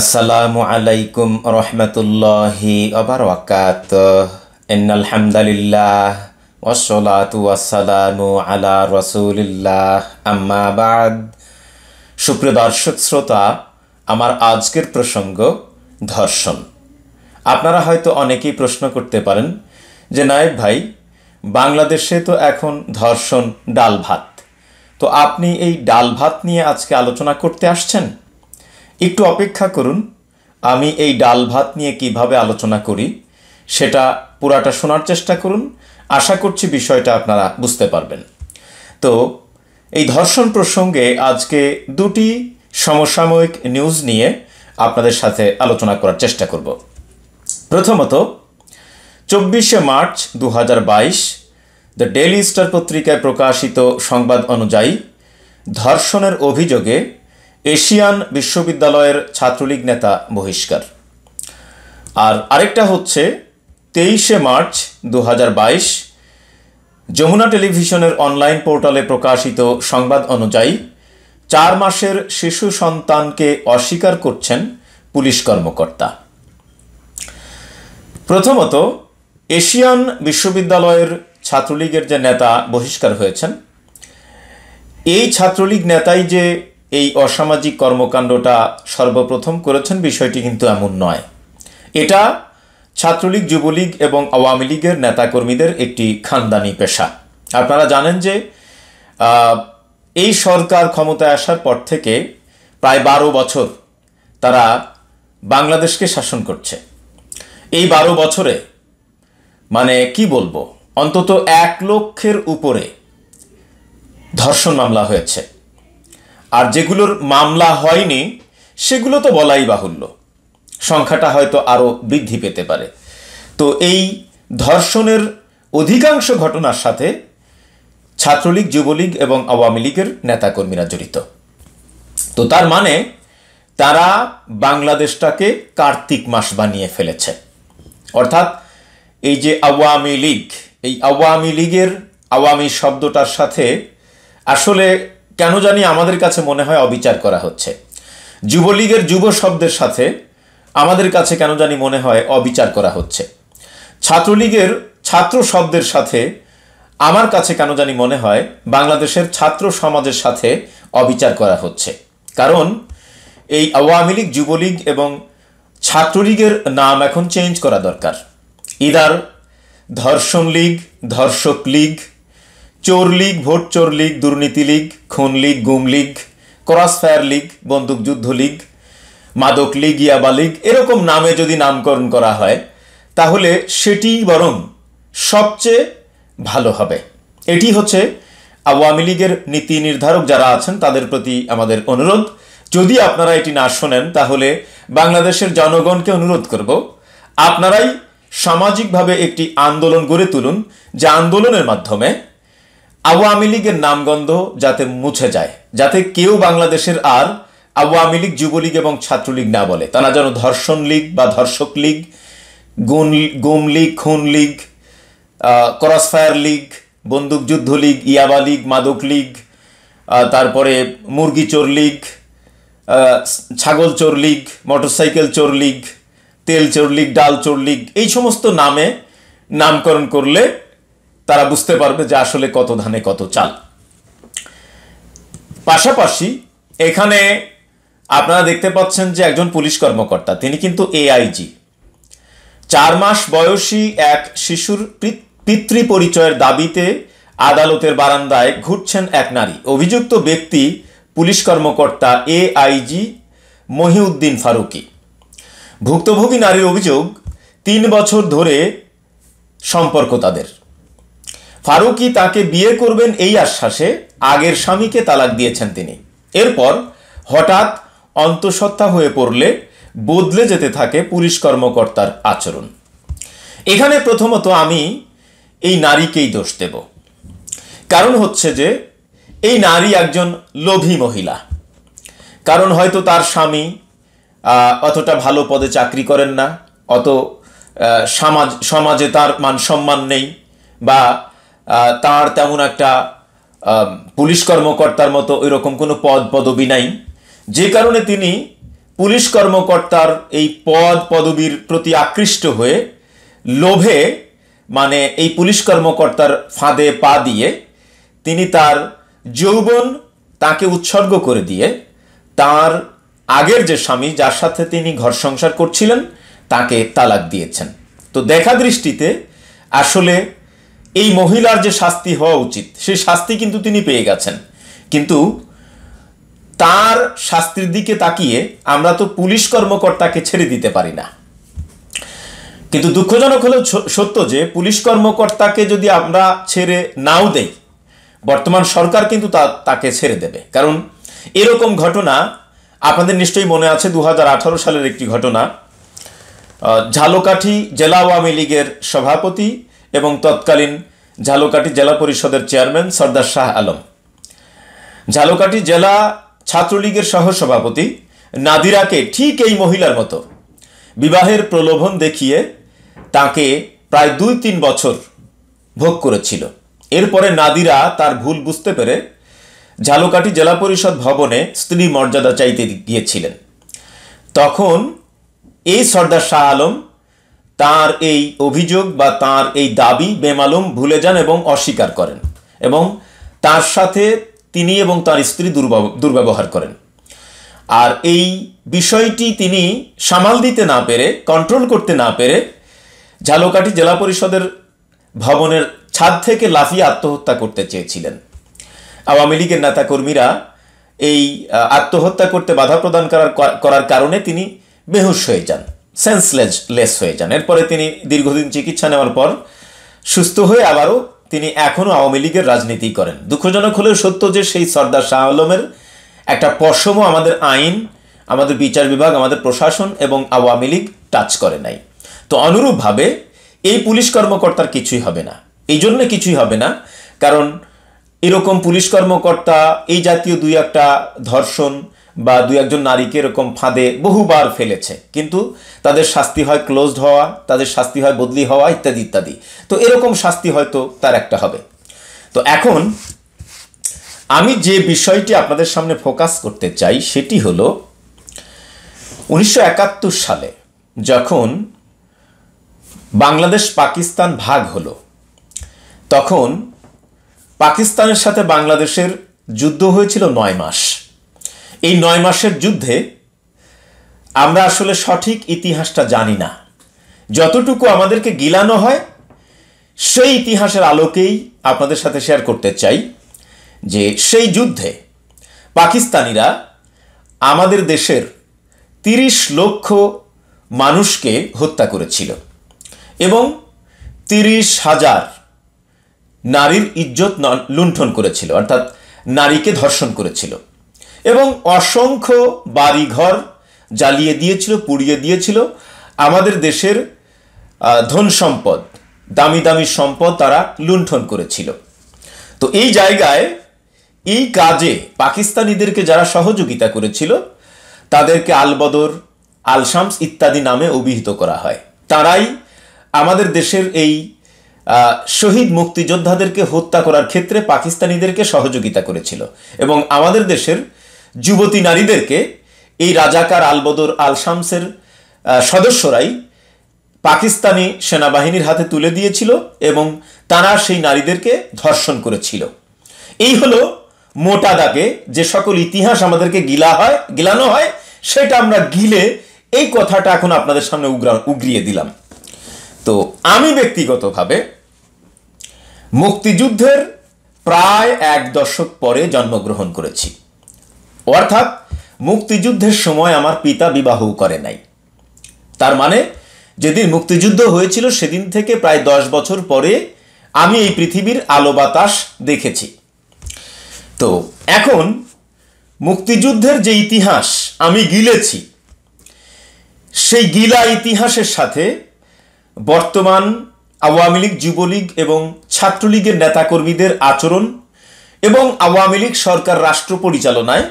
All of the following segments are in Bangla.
আসসালামু আলাইকুম রহমতুল্লাহি অবরাকাত ইন্নালহামদুলিল্লাহ ওসলাতু আসসালামু আলা রসুলিল্লাহ আম্মাবাদ সুপ্রিয় দর্শক শ্রোতা আমার আজকের প্রসঙ্গ ধর্ষণ আপনারা হয়তো অনেকেই প্রশ্ন করতে পারেন যে নায়েব ভাই বাংলাদেশে তো এখন ধর্ষণ ডাল ভাত তো আপনি এই ডাল ভাত নিয়ে আজকে আলোচনা করতে আসছেন একটু অপেক্ষা করুন আমি এই ডাল ভাত নিয়ে কিভাবে আলোচনা করি সেটা পুরাটা শোনার চেষ্টা করুন আশা করছি বিষয়টা আপনারা বুঝতে পারবেন তো এই ধর্ষণ প্রসঙ্গে আজকে দুটি সমসাময়িক নিউজ নিয়ে আপনাদের সাথে আলোচনা করার চেষ্টা করব প্রথমত চব্বিশে মার্চ দু হাজার বাইশ দ্য ডেইলি স্টার পত্রিকায় প্রকাশিত সংবাদ অনুযায়ী ধর্ষণের অভিযোগে এশিয়ান বিশ্ববিদ্যালয়ের ছাত্রলীগ নেতা বহিষ্কার আর আরেকটা হচ্ছে তেইশে মার্চ দু যমুনা টেলিভিশনের অনলাইন পোর্টালে প্রকাশিত সংবাদ অনুযায়ী চার মাসের শিশু সন্তানকে অস্বীকার করছেন পুলিশ কর্মকর্তা প্রথমত এশিয়ান বিশ্ববিদ্যালয়ের ছাত্রলীগের যে নেতা বহিষ্কার হয়েছেন এই ছাত্রলীগ নেতাই যে এই অসামাজিক কর্মকাণ্ডটা সর্বপ্রথম করেছেন বিষয়টি কিন্তু এমন নয় এটা ছাত্রলীগ যুবলীগ এবং আওয়ামী লীগের নেতাকর্মীদের একটি খানদানি পেশা আপনারা জানেন যে এই সরকার ক্ষমতায় আসার পর থেকে প্রায় বারো বছর তারা বাংলাদেশকে শাসন করছে এই বারো বছরে মানে কি বলবো অন্তত এক লক্ষের উপরে ধর্ষণ মামলা হয়েছে আর যেগুলোর মামলা হয়নি সেগুলো তো বলাই বাহুল্য সংখ্যাটা হয়তো আরও বৃদ্ধি পেতে পারে তো এই ধর্ষণের অধিকাংশ ঘটনার সাথে ছাত্রলীগ যুবলীগ এবং আওয়ামী লীগের নেতাকর্মীরা জড়িত তো তার মানে তারা বাংলাদেশটাকে কার্তিক মাস বানিয়ে ফেলেছে অর্থাৎ এই যে আওয়ামী লীগ এই আওয়ামী লীগের আওয়ামী শব্দটার সাথে আসলে কেন জানি আমাদের কাছে মনে হয় অবিচার করা হচ্ছে যুবলীগের যুব শব্দের সাথে আমাদের কাছে কেন জানি মনে হয় অবিচার করা হচ্ছে ছাত্রলীগের ছাত্র শব্দের সাথে আমার কাছে কেন জানি মনে হয় বাংলাদেশের ছাত্র সমাজের সাথে অবিচার করা হচ্ছে কারণ এই আওয়ামী লীগ যুবলীগ এবং ছাত্রলীগের নাম এখন চেঞ্জ করা দরকার ইদার ধর্ষণ লীগ ধর্ষক লীগ চোর লীগ ভোট চোর লীগ দুর্নীতি লীগ খুন লীগ গুম লীগ ক্রসফায়ার লীগ বন্দুকযুদ্ধ লীগ মাদক লীগ ইয়াবা লীগ এরকম নামে যদি নামকরণ করা হয় তাহলে সেটি বরং সবচেয়ে ভালো হবে এটি হচ্ছে আওয়ামী লীগের নীতি নির্ধারক যারা আছেন তাদের প্রতি আমাদের অনুরোধ যদি আপনারা এটি না শোনেন তাহলে বাংলাদেশের জনগণকে অনুরোধ করব আপনারাই সামাজিকভাবে একটি আন্দোলন গড়ে তুলুন যা আন্দোলনের মাধ্যমে আওয়ামী লীগের নামগন্ধ যাতে মুছে যায় যাতে কেউ বাংলাদেশের আর আওয়ামী লীগ যুবলীগ এবং ছাত্রলীগ না বলে তারা যেন ধর্ষণ লীগ বা ধর্ষক লীগ গুণ গুম লীগ খুন লীগ ক্রসফায়ার লীগ বন্দুকযুদ্ধ লীগ ইয়াবা লীগ মাদক লীগ তারপরে মুরগি চোর লীগ ছাগল চোর লীগ মোটরসাইকেল চোর লীগ তেল চোর লীগ ডাল চোর লীগ এই সমস্ত নামে নামকরণ করলে তারা বুঝতে পারবে যে আসলে কত ধানে কত চাল পাশাপাশি এখানে আপনারা দেখতে পাচ্ছেন যে একজন পুলিশ কর্মকর্তা তিনি কিন্তু এআইজি চার মাস বয়সী এক শিশুর পিতৃ পরিচয়ের দাবিতে আদালতের বারান্দায় ঘুরছেন এক নারী অভিযুক্ত ব্যক্তি পুলিশ কর্মকর্তা এআইজি মহিউদ্দিন ফারুকি ভুক্তভোগী নারীর অভিযোগ তিন বছর ধরে সম্পর্ক তাদের ফারুকি তাকে বিয়ে করবেন এই আশ্বাসে আগের স্বামীকে তালাক দিয়েছেন তিনি এরপর হঠাৎ অন্তঃসত্ত্বা হয়ে পড়লে বদলে যেতে থাকে পুলিশ কর্মকর্তার আচরণ এখানে প্রথমত আমি এই নারীকেই দোষ দেব কারণ হচ্ছে যে এই নারী একজন লোভী মহিলা কারণ হয়তো তার স্বামী অতটা ভালো পদে চাকরি করেন না অত সমাজ সমাজে তার মান সম্মান নেই বা তার তেমন একটা পুলিশ কর্মকর্তার মতো রকম কোনো পদ পদবি নাই যে কারণে তিনি পুলিশ কর্মকর্তার এই পদ পদবির প্রতি আকৃষ্ট হয়ে লোভে মানে এই পুলিশ কর্মকর্তার ফাঁদে পা দিয়ে তিনি তার যৌবন তাকে উৎসর্গ করে দিয়ে তার আগের যে স্বামী যার সাথে তিনি ঘর সংসার করছিলেন তাকে তালাক দিয়েছেন তো দেখা দৃষ্টিতে আসলে এই মহিলার যে শাস্তি হওয়া উচিত সেই শাস্তি কিন্তু তিনি পেয়ে গেছেন কিন্তু তার শাস্তির দিকে তাকিয়ে আমরা তো পুলিশ কর্মকর্তাকে ছেড়ে দিতে পারি না কিন্তু দুঃখজনক হলেও সত্য যে পুলিশ কর্মকর্তাকে যদি আমরা ছেড়ে নাও দেই বর্তমান সরকার কিন্তু তাকে ছেড়ে দেবে কারণ এরকম ঘটনা আপনাদের নিশ্চয়ই মনে আছে দু সালের একটি ঘটনা ঝালকাঠি জেলা আওয়ামী লীগের সভাপতি এবং তৎকালীন ঝালকাঠি জেলা পরিষদের চেয়ারম্যান সর্দার শাহ আলম ঝালকাঠি জেলা ছাত্রলীগের সহসভাপতি নাদিরাকে ঠিক এই মহিলার মতো বিবাহের প্রলোভন দেখিয়ে তাকে প্রায় দুই তিন বছর ভোগ করেছিল এরপরে নাদিরা তার ভুল বুঝতে পেরে ঝালকাঠি জেলা পরিষদ ভবনে স্ত্রী মর্যাদা চাইতে গিয়েছিলেন তখন এই সর্দার শাহ আলম তার এই অভিযোগ বা তার এই দাবি বেমালুম ভুলে যান এবং অস্বীকার করেন এবং তার সাথে তিনি এবং তার স্ত্রী দুর্ব্যবহার করেন আর এই বিষয়টি তিনি সামাল দিতে না পেরে কন্ট্রোল করতে না পেরে ঝালকাঠি জেলা পরিষদের ভবনের ছাদ থেকে লাফিয়ে আত্মহত্যা করতে চেয়েছিলেন আওয়ামী লীগের নেতাকর্মীরা এই আত্মহত্যা করতে বাধা প্রদান করার করার কারণে তিনি বেহুশ হয়ে যান সেন্সলেস লেস হয়ে যান এরপরে তিনি দীর্ঘদিন চিকিৎসা নেওয়ার পর সুস্থ হয়ে আবারও তিনি এখনও আওয়ামী লীগের রাজনীতি করেন দুঃখজনক হলেও সত্য যে সেই সর্দার শাহ আলমের একটা পশম আমাদের আইন আমাদের বিচার বিভাগ আমাদের প্রশাসন এবং আওয়ামী লীগ টাচ করে নাই তো অনুরূপভাবে এই পুলিশ কর্মকর্তার কিছুই হবে না এই জন্য কিছুই হবে না কারণ এরকম পুলিশ কর্মকর্তা এই জাতীয় দুই একটা ধর্ষণ বা দু একজন নারীকে এরকম ফাঁদে বহুবার ফেলেছে কিন্তু তাদের শাস্তি হয় ক্লোজড হওয়া তাদের শাস্তি হয় বদলি হওয়া ইত্যাদি ইত্যাদি তো এরকম শাস্তি হয়তো তার একটা হবে তো এখন আমি যে বিষয়টি আপনাদের সামনে ফোকাস করতে চাই সেটি হলো উনিশশো সালে যখন বাংলাদেশ পাকিস্তান ভাগ হলো তখন পাকিস্তানের সাথে বাংলাদেশের যুদ্ধ হয়েছিল নয় মাস এই নয় মাসের যুদ্ধে আমরা আসলে সঠিক ইতিহাসটা জানি না যতটুকু আমাদেরকে গিলানো হয় সেই ইতিহাসের আলোকেই আপনাদের সাথে শেয়ার করতে চাই যে সেই যুদ্ধে পাকিস্তানিরা আমাদের দেশের তিরিশ লক্ষ মানুষকে হত্যা করেছিল এবং তিরিশ হাজার নারীর ইজ্জত লুণ্ঠন করেছিল অর্থাৎ নারীকে ধর্ষণ করেছিল এবং অসংখ্য বাড়িঘর জ্বালিয়ে দিয়েছিল পুড়িয়ে দিয়েছিল আমাদের দেশের ধন সম্পদ দামি দামি সম্পদ তারা লুণ্ঠন করেছিল তো এই জায়গায় এই কাজে পাকিস্তানিদেরকে যারা সহযোগিতা করেছিল তাদেরকে আলবদর আলশামস ইত্যাদি নামে অভিহিত করা হয় তারাই আমাদের দেশের এই শহীদ মুক্তিযোদ্ধাদেরকে হত্যা করার ক্ষেত্রে পাকিস্তানিদেরকে সহযোগিতা করেছিল এবং আমাদের দেশের যুবতী নারীদেরকে এই রাজাকার আলবদর আল শামসের সদস্যরাই পাকিস্তানি সেনাবাহিনীর হাতে তুলে দিয়েছিল এবং তারা সেই নারীদেরকে ধর্ষণ করেছিল এই হলো মোটা দাগে যে সকল ইতিহাস আমাদেরকে গিলা হয় গিলানো হয় সেটা আমরা গিলে এই কথাটা এখন আপনাদের সামনে উগ্রা উগরিয়ে দিলাম তো আমি ব্যক্তিগতভাবে মুক্তিযুদ্ধের প্রায় এক দশক পরে জন্মগ্রহণ করেছি অর্থাৎ মুক্তিযুদ্ধের সময় আমার পিতা বিবাহ করে নাই তার মানে যেদিন মুক্তিযুদ্ধ হয়েছিল সেদিন থেকে প্রায় দশ বছর পরে আমি এই পৃথিবীর আলো বাতাস দেখেছি তো এখন মুক্তিযুদ্ধের যে ইতিহাস আমি গিলেছি সেই গিলা ইতিহাসের সাথে বর্তমান আওয়ামী লীগ যুবলীগ এবং ছাত্রলীগের নেতাকর্মীদের আচরণ এবং আওয়ামী লীগ সরকার রাষ্ট্র পরিচালনায়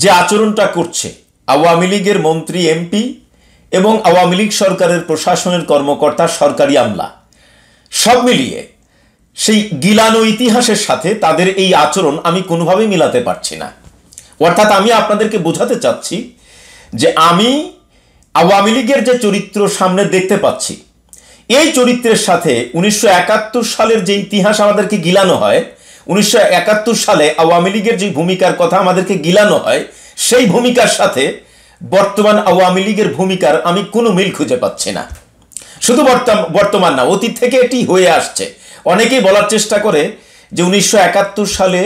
যে আচরণটা করছে আওয়ামী লীগের মন্ত্রী এমপি এবং আওয়ামী লীগ সরকারের প্রশাসনের কর্মকর্তা সরকারি আমলা সব মিলিয়ে সেই গিলানো ইতিহাসের সাথে তাদের এই আচরণ আমি কোনোভাবেই মিলাতে পারছি না অর্থাৎ আমি আপনাদেরকে বোঝাতে চাচ্ছি যে আমি আওয়ামী লীগের যে চরিত্র সামনে দেখতে পাচ্ছি এই চরিত্রের সাথে উনিশশো সালের যে ইতিহাস আমাদেরকে গিলানো হয় উনিশশো সালে আওয়ামী লীগের যে ভূমিকার কথা আমাদেরকে গিলানো হয় সেই ভূমিকার সাথে বর্তমান আওয়ামী লীগের ভূমিকার আমি কোনো মিল খুঁজে পাচ্ছি না শুধু বর্তমান না অতীত থেকে এটি হয়ে আসছে অনেকেই বলার চেষ্টা করে যে উনিশশো সালে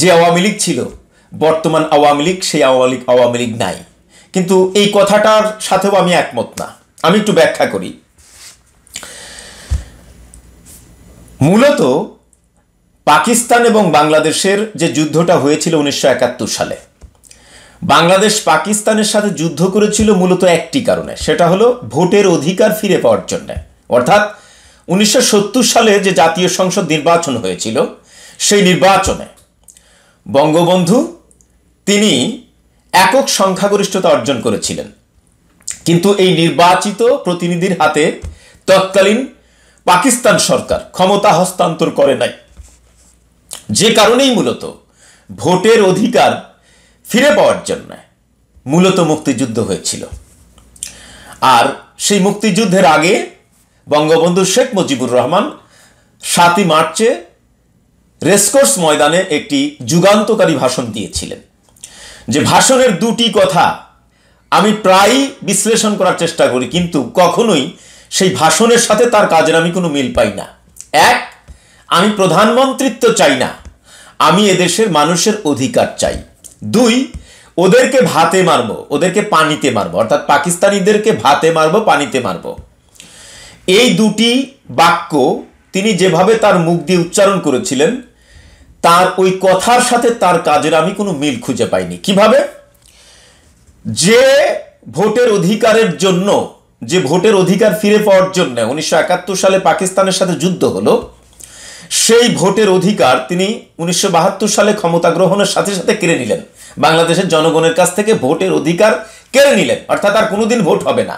যে আওয়ামী লীগ ছিল বর্তমান আওয়ামী লীগ সেই আওয়ামী লীগ আওয়ামী লীগ নাই কিন্তু এই কথাটার সাথেও আমি একমত না আমি একটু ব্যাখ্যা করি মূলত পাকিস্তান এবং বাংলাদেশের যে যুদ্ধটা হয়েছিল উনিশশো সালে বাংলাদেশ পাকিস্তানের সাথে যুদ্ধ করেছিল মূলত একটি কারণে সেটা হলো ভোটের অধিকার ফিরে পাওয়ার জন্য অর্থাৎ উনিশশো সালে যে জাতীয় সংসদ নির্বাচন হয়েছিল সেই নির্বাচনে বঙ্গবন্ধু তিনি একক সংখ্যাগরিষ্ঠতা অর্জন করেছিলেন কিন্তু এই নির্বাচিত প্রতিনিধির হাতে তৎকালীন পাকিস্তান সরকার ক্ষমতা হস্তান্তর করে নাই যে কারণেই মূলত ভোটের অধিকার ফিরে পাওয়ার জন্য মূলত মুক্তিযুদ্ধ হয়েছিল আর সেই মুক্তিযুদ্ধের আগে বঙ্গবন্ধু শেখ মুজিবুর রহমান সাতই মার্চে রেসকোর্স ময়দানে একটি যুগান্তকারী ভাষণ দিয়েছিলেন যে ভাষণের দুটি কথা আমি প্রায়ই বিশ্লেষণ করার চেষ্টা করি কিন্তু কখনোই সেই ভাষণের সাথে তার কাজের আমি কোনো মিল পাই না এক আমি প্রধানমন্ত্রিত্ব চাই না আমি এদেশের মানুষের অধিকার চাই দুই ওদেরকে ভাতে মারবো ওদেরকে পানিতে মারবো অর্থাৎ পাকিস্তানিদেরকে ভাতে মারবো পানিতে মারবো এই দুটি বাক্য তিনি যেভাবে তার মুখ দিয়ে উচ্চারণ করেছিলেন তার ওই কথার সাথে তার কাজের আমি কোনো মিল খুঁজে পাইনি কিভাবে যে ভোটের অধিকারের জন্য যে ভোটের অধিকার ফিরে পাওয়ার জন্য উনিশশো সালে পাকিস্তানের সাথে যুদ্ধ হলো সেই ভোটের অধিকার তিনি উনিশশো সালে ক্ষমতা গ্রহণের সাথে সাথে কেড়ে নিলেন বাংলাদেশের জনগণের কাছ থেকে ভোটের অধিকার কেড়ে নিলেন অর্থাৎ আর কোনোদিন ভোট হবে না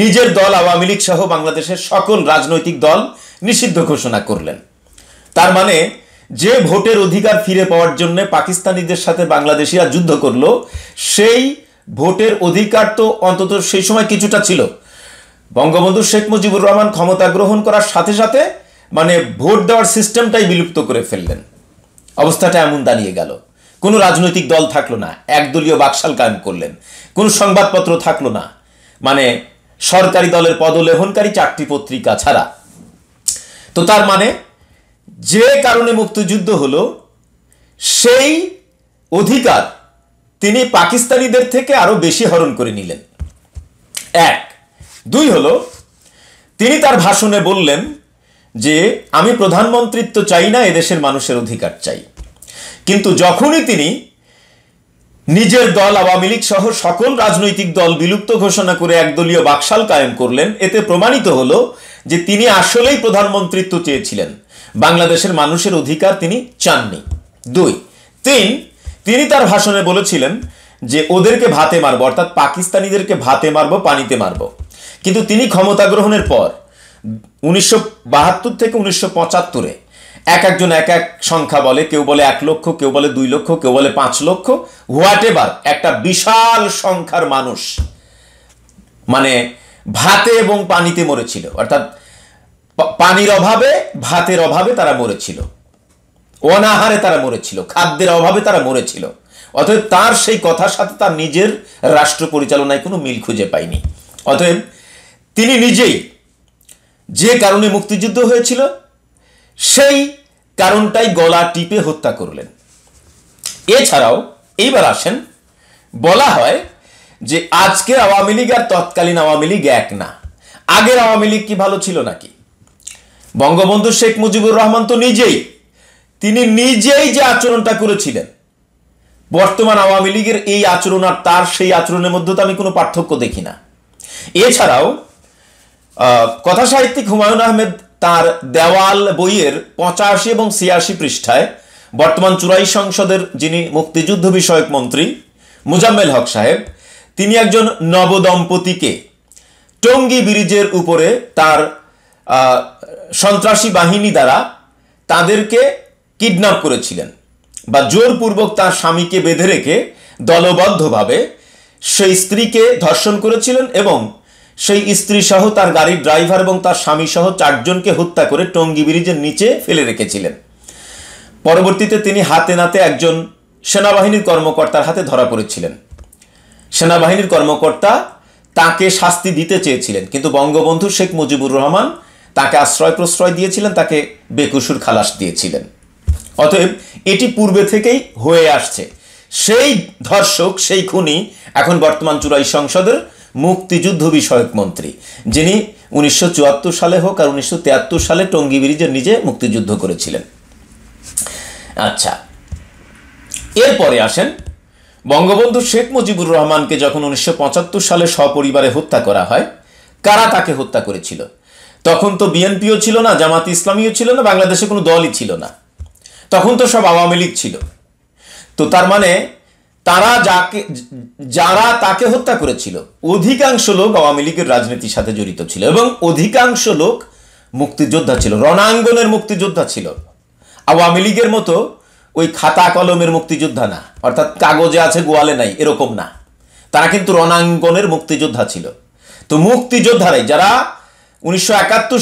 নিজের দল আওয়ামী লীগ সহ বাংলাদেশের সকল রাজনৈতিক দল নিষিদ্ধ ঘোষণা করলেন তার মানে যে ভোটের অধিকার ফিরে পাওয়ার জন্য পাকিস্তানিদের সাথে বাংলাদেশিরা যুদ্ধ করলো সেই ভোটের অধিকার তো অন্তত সেই সময় কিছুটা ছিল বঙ্গবন্ধু শেখ মুজিবুর রহমান ক্ষমতা গ্রহণ করার সাথে সাথে মানে ভোট দেওয়ার সিস্টেমটাই বিলুপ্ত করে ফেললেন অবস্থাটা এমন দাঁড়িয়ে গেল কোনো রাজনৈতিক দল থাকলো না একদলীয় বাকশাল কায়েম করলেন কোনো সংবাদপত্র থাকলো না মানে সরকারি দলের পদলেহনকারী চারটি পত্রিকা ছাড়া তো তার মানে যে কারণে মুক্তিযুদ্ধ হলো সেই অধিকার তিনি পাকিস্তানিদের থেকে আরও বেশি হরণ করে নিলেন এক দুই হলো তিনি তার ভাষণে বললেন যে আমি প্রধানমন্ত্রিত্ব চাই না এদেশের মানুষের অধিকার চাই কিন্তু যখনই তিনি নিজের দল আওয়ামী লীগ সহ সকল রাজনৈতিক দল বিলুপ্ত ঘোষণা করে একদলীয় বাকশাল কায়েম করলেন এতে প্রমাণিত হলো যে তিনি আসলেই প্রধানমন্ত্রিত্ব চেয়েছিলেন বাংলাদেশের মানুষের অধিকার তিনি চাননি দুই তিন তিনি তার ভাষণে বলেছিলেন যে ওদেরকে ভাতে মারবো অর্থাৎ পাকিস্তানিদেরকে ভাতে মারবো পানিতে মারবো কিন্তু তিনি ক্ষমতা গ্রহণের পর উনিশশো বাহাত্তর থেকে উনিশশো পঁচাত্তরে এক একজন এক এক সংখ্যা বলে কেউ বলে এক লক্ষ কেউ বলে দুই লক্ষ কেউ বলে পাঁচ লক্ষ হোয়াট এভার একটা বিশাল সংখ্যার মানুষ মানে ভাতে এবং পানিতে মরেছিল অর্থাৎ পানির অভাবে ভাতের অভাবে তারা মরেছিল অনাহারে তারা মরেছিল খাদ্যের অভাবে তারা মরেছিল অতএব তার সেই কথার সাথে তার নিজের রাষ্ট্র পরিচালনায় কোনো মিল খুঁজে পায়নি অতএব তিনি নিজেই যে কারণে মুক্তিযুদ্ধ হয়েছিল সেই কারণটাই গলা টিপে হত্যা করলেন এছাড়াও এইবার আসেন বলা হয় যে আজকের আওয়ামী লীগ আর তৎকালীন আওয়ামী লীগ এক না আগের আওয়ামী লীগ কি ভালো ছিল নাকি বঙ্গবন্ধু শেখ মুজিবুর রহমান তো নিজেই তিনি নিজেই যে আচরণটা করেছিলেন বর্তমান আওয়ামী লীগের এই আচরণ আর তার সেই আচরণের মধ্যে তো আমি কোনো পার্থক্য দেখি না এছাড়াও কথা সাহিত্যিক হুমায়ুন আহমেদ তার দেওয়াল বইয়ের পঁচাশি এবং ছিয়াশি পৃষ্ঠায় বর্তমান চুরাই সংসদের যিনি মুক্তিযুদ্ধ বিষয়ক মন্ত্রী মুজাম্মেল হক সাহেব তিনি একজন নবদম্পতিকে টঙ্গী ব্রিজের উপরে তার সন্ত্রাসী বাহিনী দ্বারা তাদেরকে কিডন্যাপ করেছিলেন বা জোরপূর্বক তার স্বামীকে বেঁধে রেখে দলবদ্ধভাবে সেই স্ত্রীকে ধর্ষণ করেছিলেন এবং সেই স্ত্রী সহ তার গাড়ির ড্রাইভার এবং তার স্বামী সহ চারজনকে হত্যা করে টঙ্গী ব্রিজের নিচে ফেলে রেখেছিলেন পরবর্তীতে তিনি হাতে নাতে একজন সেনাবাহিনীর কর্মকর্তার হাতে ধরা পড়েছিলেন সেনাবাহিনীর কর্মকর্তা তাকে শাস্তি দিতে চেয়েছিলেন কিন্তু বঙ্গবন্ধু শেখ মুজিবুর রহমান তাকে আশ্রয় প্রশ্রয় দিয়েছিলেন তাকে বেকুসুর খালাস দিয়েছিলেন অতএব এটি পূর্বে থেকেই হয়ে আসছে সেই ধর্ষক সেই খুনি এখন বর্তমান চুরাই সংসদের মুক্তিযুদ্ধ বিষয়ক মন্ত্রী যিনি উনিশশো সালে হোক আর উনিশশো সালে টঙ্গি ব্রিজে নিজে মুক্তিযুদ্ধ করেছিলেন আচ্ছা এরপরে আসেন বঙ্গবন্ধু শেখ মুজিবুর রহমানকে যখন উনিশশো সালে সপরিবারে হত্যা করা হয় কারা তাকে হত্যা করেছিল তখন তো বিএনপিও ছিল না জামাত ইসলামীও ছিল না বাংলাদেশে কোনো দলই ছিল না তখন তো সব আওয়ামী লীগ ছিল তো তার মানে তারা যাকে যারা তাকে হত্যা করেছিল অধিকাংশ লোক আওয়ামী লীগের রাজনীতির সাথে জড়িত ছিল এবং অধিকাংশ লোক মুক্তিযোদ্ধা ছিল রণাঙ্গনের মুক্তিযোদ্ধা ছিল আওয়ামী লীগের মতো ওই খাতা কলমের মুক্তিযোদ্ধা না অর্থাৎ কাগজে আছে গোয়ালে নাই এরকম না তারা কিন্তু রণাঙ্গনের মুক্তিযোদ্ধা ছিল তো মুক্তিযোদ্ধারাই যারা উনিশশো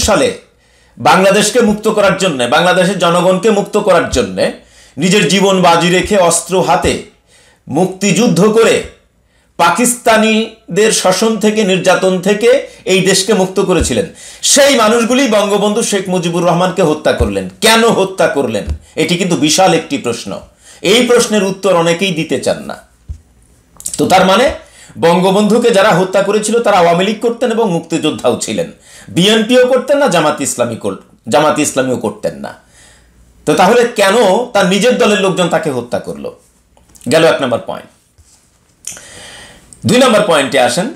সালে বাংলাদেশকে মুক্ত করার জন্য বাংলাদেশের জনগণকে মুক্ত করার জন্য নিজের জীবন বাজি রেখে অস্ত্র হাতে মুক্তিযুদ্ধ করে পাকিস্তানিদের শাসন থেকে নির্যাতন থেকে এই দেশকে মুক্ত করেছিলেন সেই মানুষগুলি বঙ্গবন্ধু শেখ মুজিবুর রহমানকে হত্যা করলেন কেন হত্যা করলেন এটি কিন্তু বিশাল একটি প্রশ্ন এই প্রশ্নের উত্তর অনেকেই দিতে চান না তো তার মানে বঙ্গবন্ধুকে যারা হত্যা করেছিল তারা আওয়ামী লীগ করতেন এবং মুক্তিযোদ্ধাও ছিলেন বিএনপিও করতেন না জামাত ইসলামী জামাত ইসলামীও করতেন না তো তাহলে কেন তার নিজের দলের লোকজন তাকে হত্যা করলো গেল এক নম্বর পয়েন্ট দুই নম্বর পয়েন্টে আসেন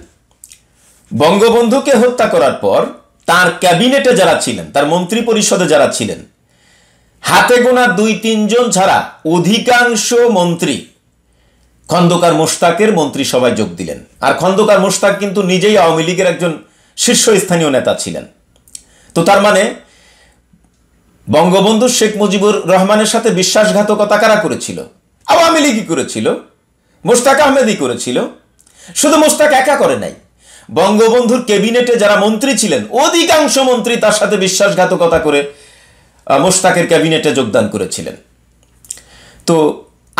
বঙ্গবন্ধুকে হত্যা করার পর তার ক্যাবিনেটে যারা ছিলেন তার মন্ত্রী পরিষদে যারা ছিলেন হাতে গোনা দুই তিনজন ছাড়া অধিকাংশ মন্ত্রী খন্দকার মোস্তাকের মন্ত্রিসভায় যোগ দিলেন আর খন্দকার মোস্তাক কিন্তু নিজেই আওয়ামী লীগের একজন শীর্ষস্থানীয় নেতা ছিলেন তো তার মানে বঙ্গবন্ধু শেখ মুজিবুর রহমানের সাথে বিশ্বাসঘাতকতা কারা করেছিল আওয়ামী লীগই করেছিল মোস্তাক আহমেদই করেছিল শুধু মোস্তাক একা করে নাই বঙ্গবন্ধুর ক্যাবিনেটে যারা মন্ত্রী ছিলেন অধিকাংশ মন্ত্রী তার সাথে বিশ্বাসঘাতকতা করে মোস্তাকের ক্যাবিনেটে যোগদান করেছিলেন তো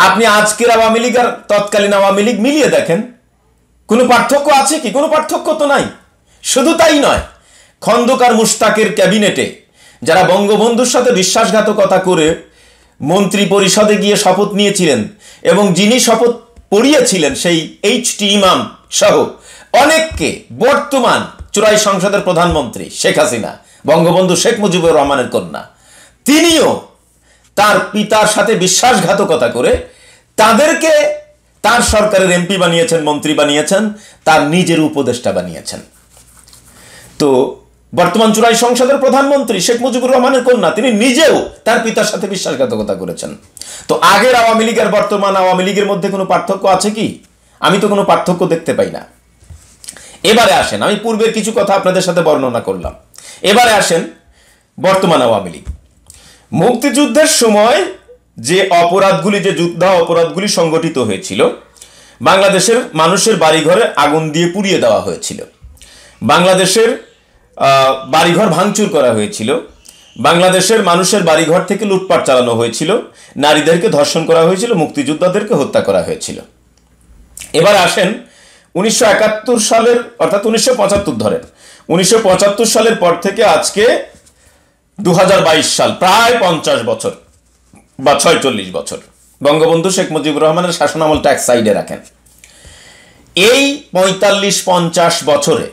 আপনি আজকের আওয়ামী লীগ আর তৎকালীন আওয়ামী লীগ মিলিয়ে দেখেন কোনো পার্থক্য আছে কি কোনো পার্থক্য তো নাই শুধু তাই নয় খন্দকার মুস্তাকের ক্যাবিনেটে যারা বঙ্গবন্ধুর সাথে বিশ্বাসঘাতকতা করে মন্ত্রী পরিষদে গিয়ে শপথ নিয়েছিলেন এবং যিনি শপথ পড়িয়েছিলেন সেই এইচ টি ইমাম সহ অনেককে বর্তমান চোরাই সংসদের প্রধানমন্ত্রী শেখ হাসিনা বঙ্গবন্ধু শেখ মুজিবুর রহমানের কন্যা তিনিও তার পিতার সাথে বিশ্বাসঘাতকতা করে তাদেরকে তার সরকারের এমপি বানিয়েছেন মন্ত্রী বানিয়েছেন তার নিজের উপদেষ্টা বানিয়েছেন তো বর্তমান চুরাই সংসদের প্রধানমন্ত্রী শেখ মুজিবুর রহমানের কন্যা তিনি নিজেও তার পিতার সাথে বিশ্বাসঘাতকতা করেছেন তো আগের আওয়ামী লীগ আর বর্তমান আওয়ামী লীগের মধ্যে কোনো পার্থক্য আছে কি আমি তো কোনো পার্থক্য দেখতে পাই না এবারে আসেন আমি পূর্বের কিছু কথা আপনাদের সাথে বর্ণনা করলাম এবারে আসেন বর্তমান আওয়ামী লীগ মুক্তিযুদ্ধের সময় যে অপরাধগুলি যে যুদ্ধ অপরাধগুলি সংগঠিত হয়েছিল বাংলাদেশের মানুষের বাড়িঘরে আগুন দিয়ে পুড়িয়ে দেওয়া হয়েছিল বাংলাদেশের বাড়িঘর ভাঙচুর করা হয়েছিল বাংলাদেশের মানুষের বাড়িঘর থেকে লুটপাট চালানো হয়েছিল নারীদেরকে ধর্ষণ করা হয়েছিল মুক্তিযোদ্ধাদেরকে হত্যা করা হয়েছিল এবার আসেন উনিশশো সালের অর্থাৎ উনিশশো পঁচাত্তর ধরেন উনিশশো সালের পর থেকে আজকে দু সাল প্রায় পঞ্চাশ বছর বা ছয়চল্লিশ বছর বঙ্গবন্ধু শেখ মুজিবুর রহমানের শাসনামল ট্যাক্স সাইডে রাখেন এই পঁয়তাল্লিশ পঞ্চাশ বছরে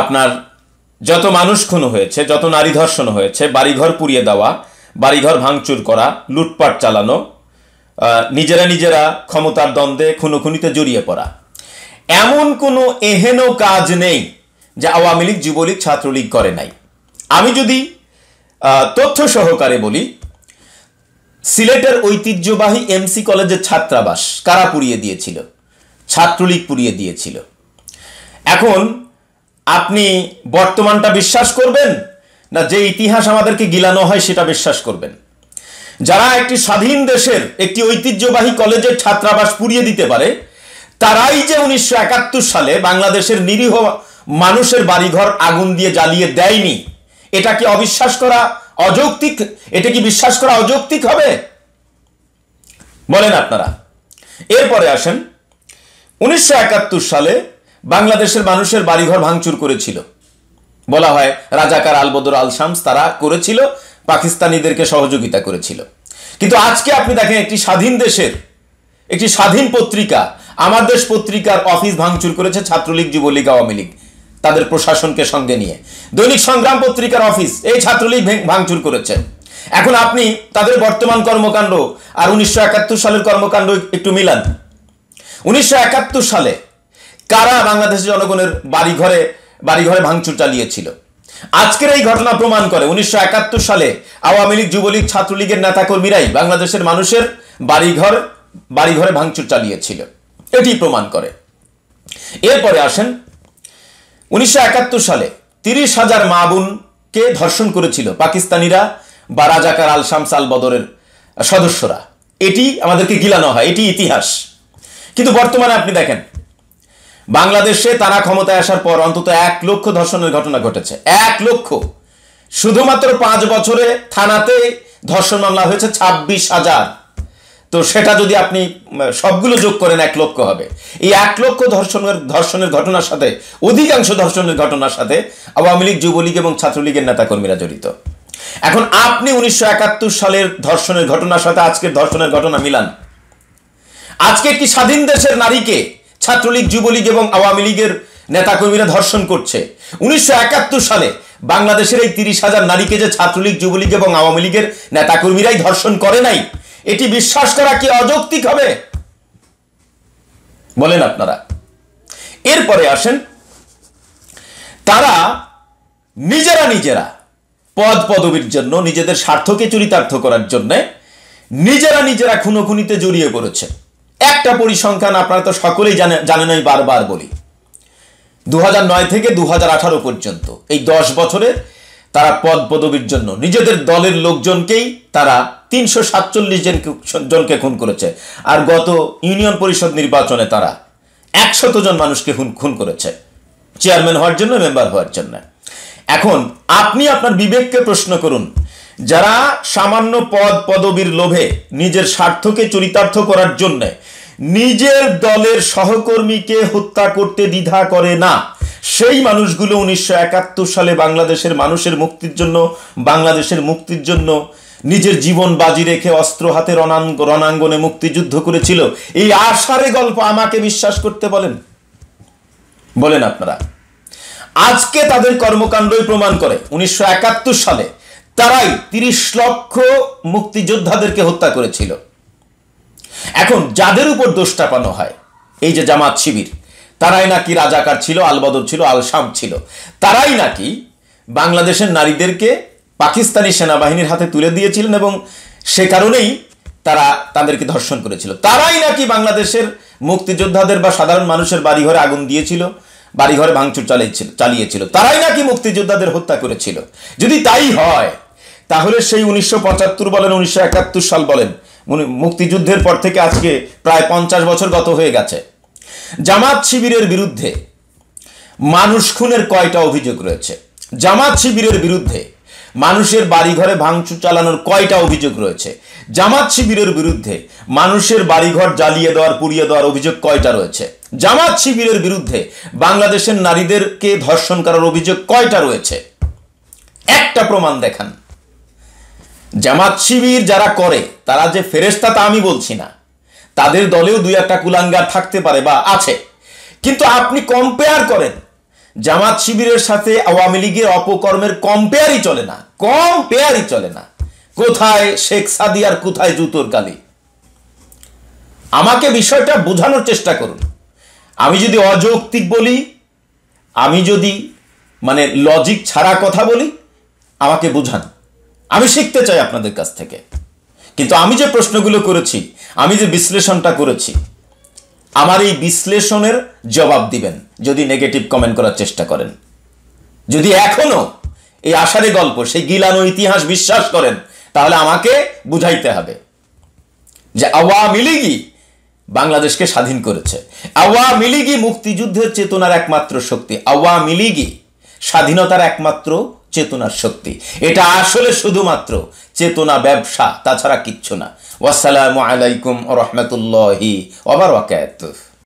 আপনার যত মানুষ খুন হয়েছে যত নারী ধর্ষণ হয়েছে বাড়িঘর পুড়িয়ে দেওয়া বাড়িঘর ভাঙচুর করা লুটপাট চালানো নিজেরা নিজেরা ক্ষমতার দ্বন্দ্বে খুনোখুনিতে জড়িয়ে পড়া এমন কোনো এহেন কাজ নেই যে আওয়ামী লীগ যুবলীগ ছাত্রলীগ করে নাই আমি যদি তথ্য সহকারে বলি সিলেটের ঐতিহ্যবাহী এমসি কলেজের ছাত্রাবাস কারা পুড়িয়ে দিয়েছিল ছাত্রলীগ পুড়িয়ে দিয়েছিল এখন আপনি বর্তমানটা বিশ্বাস করবেন না যে ইতিহাস আমাদেরকে গিলানো হয় সেটা বিশ্বাস করবেন যারা একটি স্বাধীন দেশের একটি ঐতিহ্যবাহী কলেজের ছাত্রাবাস পুড়িয়ে দিতে পারে তারাই যে উনিশশো সালে বাংলাদেশের নিরীহ মানুষের বাড়িঘর আগুন দিয়ে জ্বালিয়ে দেয়নি এটা কি অবিশ্বাস করা অযৌক্তিক এটা কি বিশ্বাস করা অযৌক্তিক হবে বলেন আপনারা এরপরে আসেন উনিশশো সালে বাংলাদেশের মানুষের বাড়িঘর ভাঙচুর করেছিল বলা হয় রাজাকার আলবদর আল শামস তারা করেছিল পাকিস্তানিদেরকে সহযোগিতা করেছিল কিন্তু আজকে আপনি দেখেন একটি স্বাধীন দেশের একটি স্বাধীন পত্রিকা আমার দেশ পত্রিকার অফিস ভাঙচুর করেছে ছাত্রলীগ যুবলীগ আওয়ামী লীগ তাদের প্রশাসনকে সঙ্গে নিয়ে দৈনিক সংগ্রাম পত্রিকার অফিস এই ছাত্রলীগ ভাঙচুর করেছে এখন আপনি তাদের বর্তমান কর্মকাণ্ড আর উনিশশো সালের কর্মকাণ্ড একটু মিলান উনিশশো সালে কারা বাংলাদেশের জনগণের বাড়িঘরে বাড়িঘরে ভাঙচুর চালিয়েছিল আজকের এই ঘটনা প্রমাণ করে উনিশশো সালে আওয়ামী লীগ যুবলীগ ছাত্রলীগের নেতাকর্মীরাই বাংলাদেশের মানুষের বাড়িঘর বাড়িঘরে ভাঙচুর চালিয়েছিল এটি প্রমাণ করে এরপরে আসেন উনিশশো সালে তিরিশ হাজার মা বোনকে ধর্ষণ করেছিল পাকিস্তানিরা বা রাজাকার আল আল বদরের সদস্যরা এটি আমাদেরকে গিলানো হয় এটি ইতিহাস কিন্তু বর্তমানে আপনি দেখেন বাংলাদেশে তারা ক্ষমতায় আসার পর অন্তত এক লক্ষ ধর্ষণের ঘটনা ঘটেছে এক লক্ষ শুধুমাত্র পাঁচ বছরে থানাতে ধর্ষণ মামলা হয়েছে ছাব্বিশ হাজার তো সেটা যদি আপনি সবগুলো যোগ করেন এক লক্ষ হবে এই এক লক্ষ ধর্ষণের ধর্ষণের ঘটনার সাথে অধিকাংশ ধর্ষণের ঘটনার সাথে আওয়ামী লীগ যুবলীগ এবং ছাত্রলীগের নেতাকর্মীরা জড়িত এখন আপনি উনিশশো সালের ধর্ষণের ঘটনার সাথে আজকের ধর্ষণের ঘটনা মিলান আজকে কি স্বাধীন দেশের নারীকে ছাত্রলীগ যুবলীগ এবং আওয়ামী লীগের নেতাকর্মীরা ধর্ষণ করছে উনিশশো সালে বাংলাদেশের এই তিরিশ হাজার নারীকে যে ছাত্রলীগ যুবলীগ এবং আওয়ামী লীগের নেতাকর্মীরাই ধর্ষণ করে নাই এটি বিশ্বাস করা কি অযৌক্তিক হবে বলেন আপনারা এরপরে আসেন তারা নিজেরা নিজেরা পদ পদবীর জন্য নিজেদের স্বার্থকে চরিতার্থ করার জন্যে নিজেরা নিজেরা খুনোখুনিতে জড়িয়ে পড়েছে একটা পরিসংখ্যান আপনারা তো সকলেই জানেন আমি বারবার বলি দু থেকে দু পর্যন্ত এই দশ বছরে তারা পদ পদবীর জন্য নিজেদের দলের লোকজনকেই তারা তিনশো সাতচল্লিশ জনকে খুন করেছে আর গত ইউনিয়ন পরিষদ নির্বাচনে তারা একশত জন মানুষকে খুন খুন করেছে চেয়ারম্যান হওয়ার জন্য মেম্বার হওয়ার জন্য এখন আপনি আপনার বিবেককে প্রশ্ন করুন যারা সামান্য পদ পদবীর লোভে নিজের স্বার্থকে চরিতার্থ করার জন্যে নিজের দলের সহকর্মীকে হত্যা করতে দ্বিধা করে না সেই মানুষগুলো উনিশশো সালে বাংলাদেশের মানুষের মুক্তির জন্য বাংলাদেশের মুক্তির জন্য নিজের জীবন বাজি রেখে অস্ত্র হাতে রণাঙ্গনে মুক্তিযুদ্ধ করেছিল এই আশারে গল্প আমাকে বিশ্বাস করতে বলেন বলেন আপনারা আজকে তাদের কর্মকাণ্ডই প্রমাণ করে উনিশশো সালে তারাই তিরিশ লক্ষ মুক্তিযোদ্ধাদেরকে হত্যা করেছিল এখন যাদের উপর দোষ চাপানো হয় এই যে জামাত শিবির তারাই নাকি রাজাকার ছিল আলবদর ছিল আলসাম ছিল তারাই নাকি বাংলাদেশের নারীদেরকে পাকিস্তানি সেনাবাহিনীর হাতে তুলে দিয়েছিলেন এবং সে কারণেই তারা তাদেরকে ধর্ষণ করেছিল তারাই নাকি বাংলাদেশের মুক্তিযোদ্ধাদের বা সাধারণ মানুষের বাড়িঘরে আগুন দিয়েছিল বাড়িঘরে ভাঙচুর চালিয়েছিল চালিয়েছিল তারাই নাকি মুক্তিযোদ্ধাদের হত্যা করেছিল যদি তাই হয় তাহলে সেই উনিশশো বলেন উনিশশো সাল বলেন মানে মুক্তিযুদ্ধের পর থেকে আজকে প্রায় পঞ্চাশ বছর গত হয়ে গেছে জামাত শিবিরের বিরুদ্ধে মানুষ খুনের কয়টা অভিযোগ রয়েছে জামাত শিবিরের বিরুদ্ধে মানুষের বাড়িঘরে ভাঙচুর চালানোর কয়টা অভিযোগ রয়েছে জামাত শিবিরের বিরুদ্ধে মানুষের বাড়িঘর জ্বালিয়ে দেওয়ার পুড়িয়ে দেওয়ার অভিযোগ কয়টা রয়েছে জামাত শিবিরের বিরুদ্ধে বাংলাদেশের নারীদেরকে ধর্ষণ করার অভিযোগ কয়টা রয়েছে একটা প্রমাণ দেখান জামাত শিবির যারা করে তারা যে ফেরেস্তা তা আমি বলছি না তাদের দলেও দুই একটা কুলাঙ্গার থাকতে পারে বা আছে কিন্তু আপনি কম্পেয়ার করেন জামাত শিবিরের সাথে আওয়ামী লীগের অপকর্মের কম্পেয়ারই চলে না কম্পেয়ারই চলে না কোথায় শেখ সাদি আর কোথায় জুতোর কালি আমাকে বিষয়টা বোঝানোর চেষ্টা করুন আমি যদি অযৌক্তিক বলি আমি যদি মানে লজিক ছাড়া কথা বলি আমাকে বোঝান আমি শিখতে চাই আপনাদের কাছ থেকে কিন্তু আমি যে প্রশ্নগুলো করেছি আমি যে বিশ্লেষণটা করেছি আমার এই বিশ্লেষণের জবাব দিবেন যদি নেগেটিভ কমেন্ট করার চেষ্টা করেন যদি এখনও এই আষাঢ়ে গল্প সেই গিলানো ইতিহাস বিশ্বাস করেন তাহলে আমাকে বুঝাইতে হবে যে আওয়ামী লীগই বাংলাদেশকে স্বাধীন করেছে আওয়ামী লীগই মুক্তিযুদ্ধের চেতনার একমাত্র শক্তি আওয়ামী লীগই স্বাধীনতার একমাত্র চেতনার শক্তি এটা আসলে শুধুমাত্র চেতনা ব্যবসা তাছাড়া কিচ্ছু না ওয়াসালামু আলাইকুম রহমতুল্লাহি ওবরাকাতুহ